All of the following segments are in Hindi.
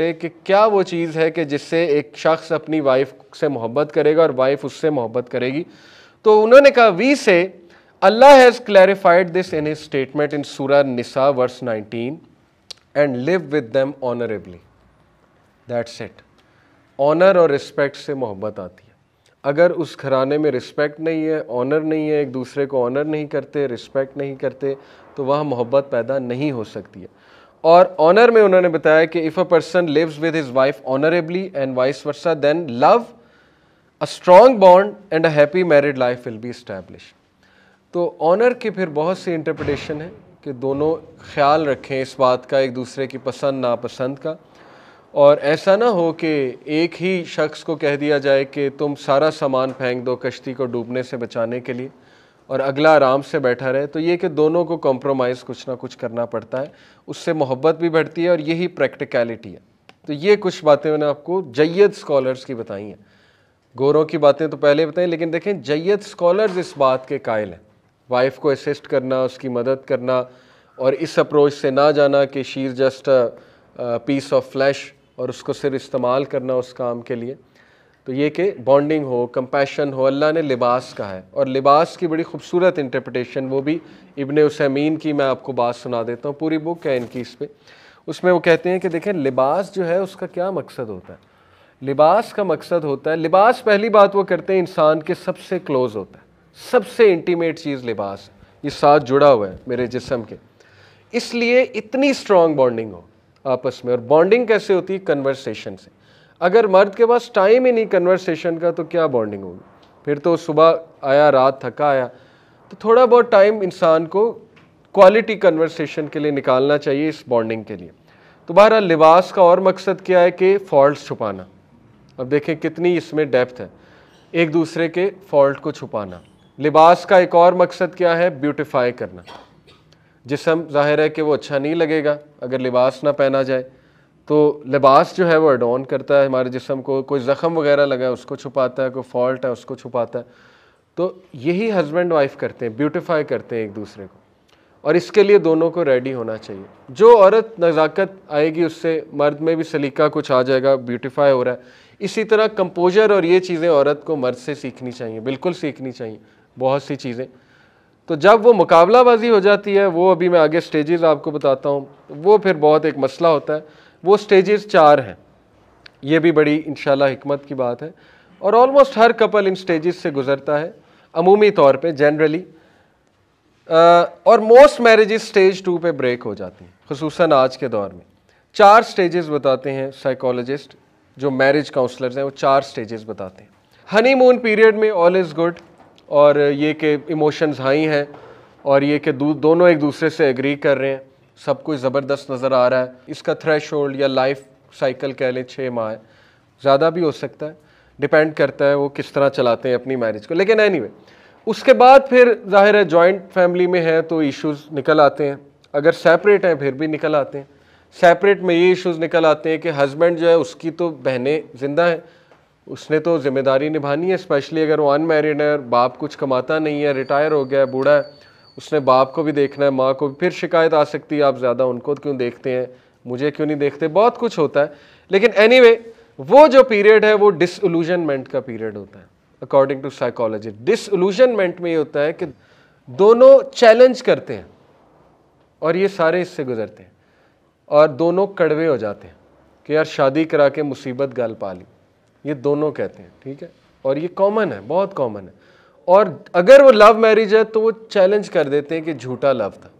सकते कि क्या वो चीज़ है कि जिससे एक शख्स अपनी वाइफ से मोहब्बत करेगा और वाइफ उससे मोहब्बत करेगी तो उन्होंने कहा we say Allah has clarified this in statement in सूरा निसा verse 19 and live with them honourably that's it honour और रिस्पेक्ट से मोहब्बत आती है अगर उस घराने में रिस्पेक्ट नहीं है ऑनर नहीं है एक दूसरे को ऑनर नहीं करते रिस्पेक्ट नहीं करते तो वह मोहब्बत पैदा नहीं हो सकती है और ऑनर में उन्होंने बताया कि if a person lives with his wife honourably and vice versa then love a strong bond and a happy married life will be establish तो ऑनर के फिर बहुत सी इंटरप्रटेशन है कि दोनों ख्याल रखें इस बात का एक दूसरे की पसंद नापसंद का और ऐसा ना हो कि एक ही शख्स को कह दिया जाए कि तुम सारा सामान फेंक दो कश्ती को डूबने से बचाने के लिए और अगला आराम से बैठा रहे तो ये कि दोनों को कॉम्प्रोमाइज़ कुछ ना कुछ करना पड़ता है उससे मोहब्बत भी बढ़ती है और यही प्रैक्टिकलिटी है तो ये कुछ बातें मैंने आपको जैद स्कॉलर्स की बताई हैं गोरों की बातें तो पहले बताई लेकिन देखें जैद स्कॉलर्स इस बात के कायल हैं वाइफ को असिस्ट करना उसकी मदद करना और इस अप्रोच से ना जाना कि sheer just piece of flash और उसको सिर्फ इस्तेमाल करना उस काम के लिए तो ये कि बॉन्डिंग हो कम्पैशन हो अल्लाह ने लिबास का है और लिबास की बड़ी खूबसूरत इंटरप्रटेशन वो भी इबन उसमीन की मैं आपको बात सुना देता हूँ पूरी बुक है इनकी इस पर उसमें वो कहते हैं कि देखें लिबास जो है उसका क्या मकसद होता है लिबास का मकसद होता है लिबास पहली बात वो करते हैं इंसान के सबसे क्लोज़ होता है सबसे इंटीमेट चीज़ लिबास ये साथ जुड़ा हुआ है मेरे जिसम के इसलिए इतनी स्ट्रॉन्ग बॉन्डिंग हो आपस में और बॉन्डिंग कैसे होती है कन्वर्सेशन से अगर मर्द के पास टाइम ही नहीं कन्वर्सेशन का तो क्या बॉन्डिंग होगी फिर तो सुबह आया रात थका आया तो थोड़ा बहुत टाइम इंसान को क्वालिटी कन्वर्सेशन के लिए निकालना चाहिए इस बॉन्डिंग के लिए तो बहरहाल लिबास का और मकसद क्या है कि फॉल्ट छुपाना अब देखें कितनी इसमें डेप्थ है एक दूसरे के फॉल्ट को छुपाना लिबास का एक और मकसद क्या है ब्यूटिफाई करना जिसम जाहिर है कि वो अच्छा नहीं लगेगा अगर लिबास ना पहना जाए तो लिबास जो है वो अडोन करता है हमारे जिसम को कोई ज़ख़म वगैरह लगा है उसको छुपाता है कोई फॉल्ट है उसको छुपाता है तो यही हस्बैंड वाइफ करते हैं ब्यूटिफाई करते हैं एक दूसरे को और इसके लिए दोनों को रेडी होना चाहिए जो औरत नज़ाकत आएगी उससे मर्द में भी सलीका कुछ आ जाएगा ब्यूटिफाई हो रहा है इसी तरह कंपोजर और ये चीज़ें औरत को मर्द से सीखनी चाहिए बिल्कुल सीखनी चाहिए बहुत सी चीज़ें तो जब वो मुकाबलाबाजी हो जाती है वो अभी मैं आगे स्टेजेस आपको बताता हूँ वो फिर बहुत एक मसला होता है वो स्टेजेस चार हैं ये भी बड़ी इन हिकमत की बात है और ऑलमोस्ट हर कपल इन स्टेजेस से गुजरता है अमूमी तौर पे जनरली और मोस्ट मैरिज स्टेज टू पे ब्रेक हो जाती हैं खसूस आज के दौर में चार स्टेजेस बताते हैं साइकोलॉजिस्ट जो मैरिज काउंसलर्स हैं वो चार स्टेजेस बताते हैं हनीमून पीरियड में ऑल इज़ गुड और ये कि इमोशंस हाई हैं और ये कि दोनों एक दूसरे से एग्री कर रहे हैं सब कुछ ज़बरदस्त नज़र आ रहा है इसका थ्रेश या लाइफ साइकिल कह लें छः माह है ज़्यादा भी हो सकता है डिपेंड करता है वो किस तरह चलाते हैं अपनी मैरिज को लेकिन एनी anyway, उसके बाद फिर जाहिर है जॉइंट फैमिली में है तो इश्यूज निकल आते हैं अगर सेपरेट हैं फिर भी निकल आते हैं सेपरेट में ये इश्यूज निकल आते हैं कि हस्बैंड जो है उसकी तो बहनें ज़िंदा हैं उसने तो ज़िम्मेदारी निभानी है स्पेशली अगर वो अनमेरिड है बाप कुछ कमाता नहीं है रिटायर हो गया है बूढ़ा है उसने बाप को भी देखना है माँ को भी फिर शिकायत आ सकती है आप ज़्यादा उनको क्यों देखते हैं मुझे क्यों नहीं देखते बहुत कुछ होता है लेकिन एनी anyway, वो जो पीरियड है वो डिसलूजनमेंट का पीरियड होता है अकॉर्डिंग टू साइकोलॉजी डिसलूजनमेंट में ये होता है कि दोनों चैलेंज करते हैं और ये सारे इससे गुजरते हैं और दोनों कड़वे हो जाते हैं कि यार शादी करा के मुसीबत गल पा ली ये दोनों कहते हैं ठीक है और ये कॉमन है बहुत कॉमन है और अगर वो लव मैरिज है तो वो चैलेंज कर देते हैं कि झूठा लव था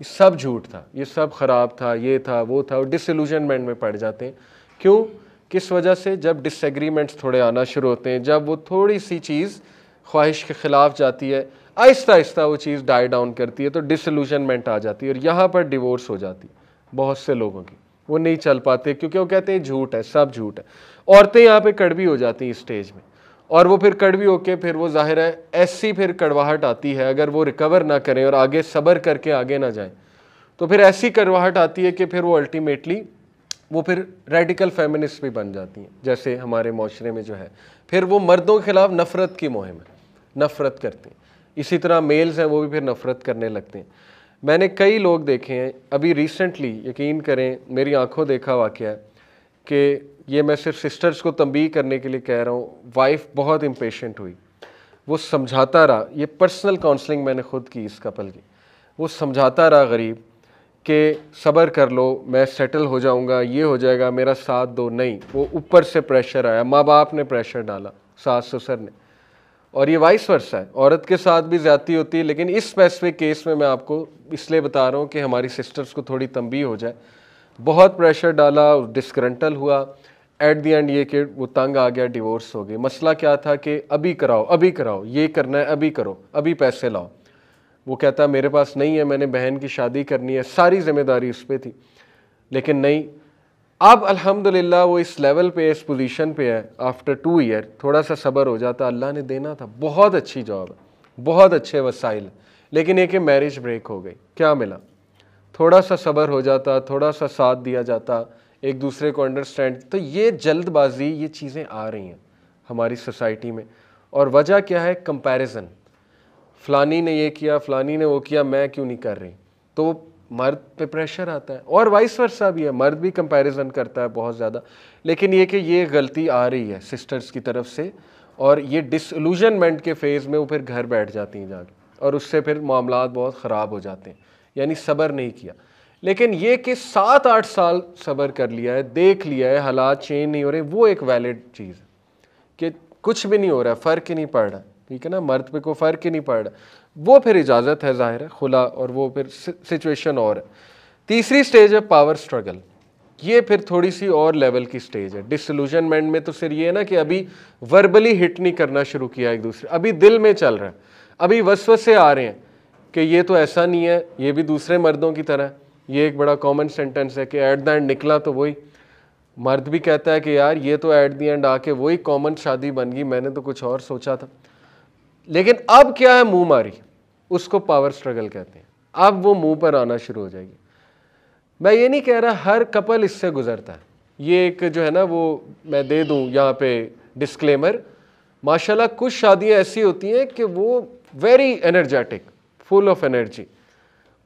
ये सब झूठ था ये सब ख़राब था ये था वो था और डिसल्यूजनमेंट में पड़ जाते हैं क्यों किस वजह से जब डिसएग्रीमेंट्स थोड़े आना शुरू होते हैं जब वो थोड़ी सी चीज़ ख्वाहिश के ख़िलाफ़ जाती है आहिस्ता आहिस्ता वो चीज़ डाई डाउन करती है तो डिसल्यूजनमेंट आ जाती है और यहाँ पर डिवोर्स हो जाती है बहुत से लोगों की वो नहीं चल पाते क्योंकि वो कहते हैं झूठ है सब झूठ है औरतें यहाँ पर कड़वी हो जाती हैं स्टेज में और वो फिर कड़वी होके फिर वो जाहिर है ऐसी फिर कड़वाहट आती है अगर वो रिकवर ना करें और आगे सब्र करके आगे ना जाएं तो फिर ऐसी कड़वाहट आती है कि फिर वो अल्टीमेटली वो फिर रेडिकल फेमिनिस्ट भी बन जाती हैं जैसे हमारे माशरे में जो है फिर वो मर्दों के ख़िलाफ़ नफ़रत की मुहिम है नफ़रत करते हैं इसी तरह मेल्स हैं वो भी फिर नफ़रत करने लगते हैं मैंने कई लोग देखे हैं अभी रिसेंटली यकीन करें मेरी आंखों देखा वाक़ है कि ये मैं सिर्फ सिस्टर्स को तंबी करने के लिए कह रहा हूँ वाइफ बहुत इम्पेशेंट हुई वो समझाता रहा ये पर्सनल काउंसलिंग मैंने खुद की इस कपल की वो समझाता रहा गरीब कि सब्र कर लो मैं सेटल हो जाऊँगा ये हो जाएगा मेरा साथ दो नहीं वो ऊपर से प्रेशर आया माँ बाप ने प्रेशर डाला सास ससुर ने और ये वाइस वर्षा है औरत के साथ भी ज़्यादा होती है लेकिन इस स्पेसिफिक केस में मैं आपको इसलिए बता रहा हूँ कि हमारी सिस्टर्स को थोड़ी तंबी हो जाए बहुत प्रेशर डाला डिस्करंटल हुआ एट दी एंड ये कि वो तंग आ गया डिवोर्स हो गई मसला क्या था कि अभी कराओ अभी कराओ ये करना है अभी करो अभी पैसे लाओ वो कहता मेरे पास नहीं है मैंने बहन की शादी करनी है सारी जिम्मेदारी उस पर थी लेकिन नहीं अब अल्हम्दुलिल्लाह वो इस लेवल पे इस पोजीशन पे है आफ्टर टू ईयर थोड़ा सा सब्र हो जाता अल्लाह ने देना था बहुत अच्छी जॉब है बहुत अच्छे वसाइल लेकिन एक मैरिज ब्रेक हो गई क्या मिला थोड़ा सा सब्र हो जाता थोड़ा सा साथ दिया जाता एक दूसरे को अंडरस्टैंड तो ये जल्दबाजी ये चीज़ें आ रही हैं हमारी सोसाइटी में और वजह क्या है कंपैरिजन फ़लानी ने ये किया फ़लानी ने वो किया मैं क्यों नहीं कर रही तो मर्द पे प्रेशर आता है और वाइस वर्षा भी है मर्द भी कंपैरिजन करता है बहुत ज़्यादा लेकिन ये कि ये गलती आ रही है सिस्टर्स की तरफ से और ये डिसलूजनमेंट के फेज़ में वो फिर घर बैठ जाती हैं जाके और उससे फिर मामला बहुत ख़राब हो जाते हैं यानी सब्र नहीं किया लेकिन ये कि सात आठ साल सब्र कर लिया है देख लिया है हालात चेंज नहीं हो रहे वो एक वैलिड चीज़ है कि कुछ भी नहीं हो रहा है फ़र्क ही नहीं पड़ रहा ठीक है ना मर्द पे को फ़र्क ही नहीं पड़ रहा वो फिर इजाज़त है ज़ाहिर है खुला और वो फिर सिचुएशन और है तीसरी स्टेज है पावर स्ट्रगल ये फिर थोड़ी सी और लेवल की स्टेज है डिसलूजनमेंट में तो फिर ये है ना कि अभी वर्बली हिट नहीं करना शुरू किया एक दूसरे अभी दिल में चल रहा है अभी वसवसे आ रहे हैं कि ये तो ऐसा नहीं है ये भी दूसरे मर्दों की तरह है ये एक बड़ा कॉमन सेंटेंस है कि ऐट द एंड निकला तो वही मर्द भी कहता है कि यार ये तो ऐट द एंड आके वही कॉमन शादी बन गई मैंने तो कुछ और सोचा था लेकिन अब क्या है मुंह मारी उसको पावर स्ट्रगल कहते हैं अब वो मुंह पर आना शुरू हो जाएगी मैं ये नहीं कह रहा हर कपल इससे गुजरता है ये एक जो है ना वो मैं दे दूँ यहाँ पे डिस्क्लेमर माशाल्लाह कुछ शादियाँ ऐसी होती हैं कि वो very energetic full of energy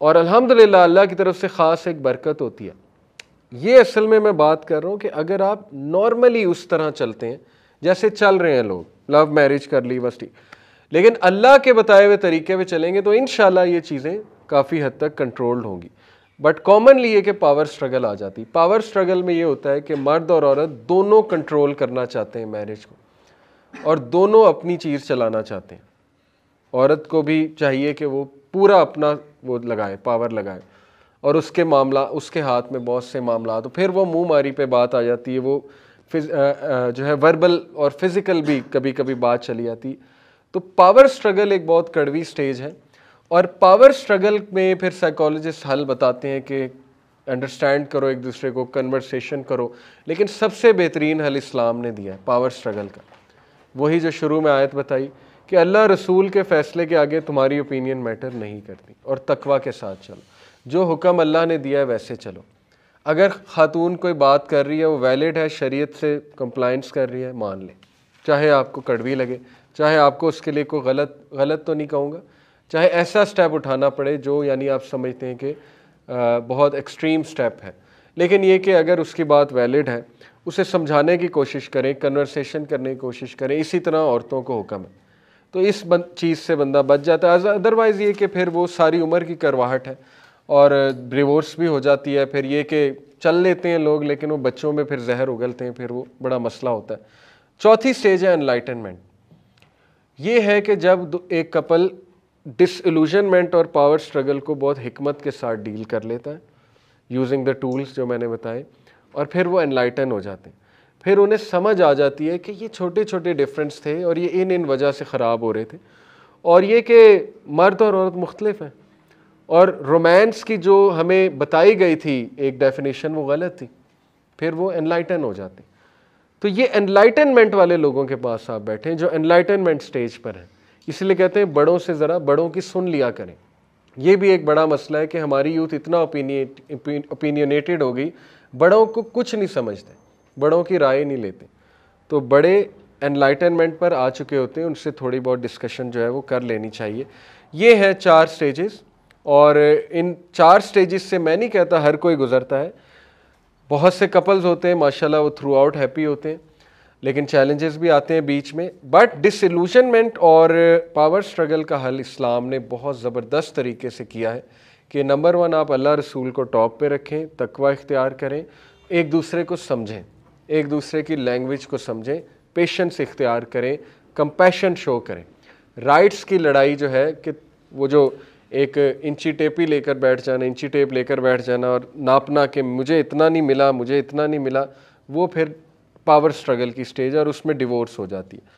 और अल्हम्दुलिल्लाह अल्लाह की तरफ से ख़ास एक बरकत होती है ये असल में मैं बात कर रहा हूँ कि अगर आप नॉर्मली उस तरह चलते हैं जैसे चल रहे हैं लोग लव मैरिज कर ली बस ठीक लेकिन अल्लाह के बताए हुए तरीके पर चलेंगे तो इन ये चीज़ें काफ़ी हद तक कंट्रोल्ड होंगी बट कॉमनली ये कि पावर स्ट्रगल आ जाती पावर स्ट्रगल में ये होता है कि मर्द और औरत दोनों कंट्रोल करना चाहते हैं मैरिज को और दोनों अपनी चीज़ चलाना चाहते हैं औरत को भी चाहिए कि वो पूरा अपना वो लगाए पावर लगाए और उसके मामला उसके हाथ में बहुत से मामला तो फिर वो मुँह मारी पर बात आ जाती है वो फिज, आ, आ, जो है वर्बल और फिज़िकल भी कभी कभी बात चली जाती तो पावर स्ट्रगल एक बहुत कड़वी स्टेज है और पावर स्ट्रगल में फिर साइकोलॉजिस्ट हल बताते हैं कि अंडरस्टैंड करो एक दूसरे को कन्वर्सेशन करो लेकिन सबसे बेहतरीन हल इस्लाम ने दिया है पावर स्ट्रगल का वही जो शुरू में आयत बताई कि अल्लाह रसूल के फ़ैसले के आगे तुम्हारी ओपिनियन मैटर नहीं करती और तकवा के साथ चलो जो हुक्म अल्लाह ने दिया है वैसे चलो अगर ख़ातून कोई बात कर रही है वो वैलिड है शरीयत से कंप्लाइंस कर रही है मान लें चाहे आपको कड़वी लगे चाहे आपको उसके लिए कोई गलत गलत तो नहीं कहूँगा चाहे ऐसा स्टेप उठाना पड़े जो यानी आप समझते हैं कि बहुत एक्सट्रीम स्टेप है लेकिन ये कि अगर उसकी बात वैलिड है उसे समझाने की कोशिश करें कन्वर्सेशन करने की कोशिश करें इसी तरह औरतों को हुक्म है तो इस चीज़ से बंदा बच जाता है अदरवाइज़ ये कि फिर वो सारी उम्र की करवाहट है और डिवोर्स भी हो जाती है फिर ये कि चल लेते हैं लोग लेकिन वो बच्चों में फिर जहर उगलते हैं फिर वो बड़ा मसला होता है चौथी स्टेज है एनलाइटनमेंट ये है कि जब एक कपल डिसल्यूजनमेंट और पावर स्ट्रगल को बहुत हमत के साथ डील कर लेता है यूजिंग द टूल्स जो मैंने बताए और फिर वो एनलाइटन हो जाते हैं फिर उन्हें समझ आ जाती है कि ये छोटे छोटे डिफरेंस थे और ये इन इन वजह से ख़राब हो रहे थे और ये कि मर्द और औरत मुख्तलिफ हैं और रोमांस की जो हमें बताई गई थी एक डेफिनेशन वो गलत थी फिर वो एनलाइटन हो जाते तो ये एनलाइटनमेंट वाले लोगों के पास आप बैठे हैं जो एनलाइटनमेंट स्टेज पर हैं इसलिए कहते हैं बड़ों से ज़रा बड़ों की सुन लिया करें ये भी एक बड़ा मसला है कि हमारी यूथ इतना ओपिनियट ओपिनियनेटेड हो गई बड़ों को कुछ नहीं समझते बड़ों की राय नहीं लेते तो बड़े एनलाइटनमेंट पर आ चुके होते हैं उनसे थोड़ी बहुत डिस्कशन जो है वो कर लेनी चाहिए ये हैं चार स्टेजेस और इन चार स्टेजेस से मैं नहीं कहता हर कोई गुजरता है बहुत से कपल्स होते हैं माशाल्लाह वो थ्रू आउट हैप्पी होते हैं लेकिन चैलेंजेस भी आते हैं बीच में बट डिसल्यूशनमेंट और पावर स्ट्रगल का हल इस्लाम ने बहुत ज़बरदस्त तरीके से किया है कि नंबर वन आप अल्लाह रसूल को टॉप पे रखें तकवा इख्तियार करें एक दूसरे को समझें एक दूसरे की लैंग्वेज को समझें पेशेंस इख्तियार करें कंपैशन शो करें राइट्स की लड़ाई जो है कि वो जो एक इंची टेप ही लेकर बैठ जाना इंची टेप लेकर बैठ जाना और नापना कि मुझे इतना नहीं मिला मुझे इतना नहीं मिला वो फिर पावर स्ट्रगल की स्टेज है और उसमें डिवोर्स हो जाती है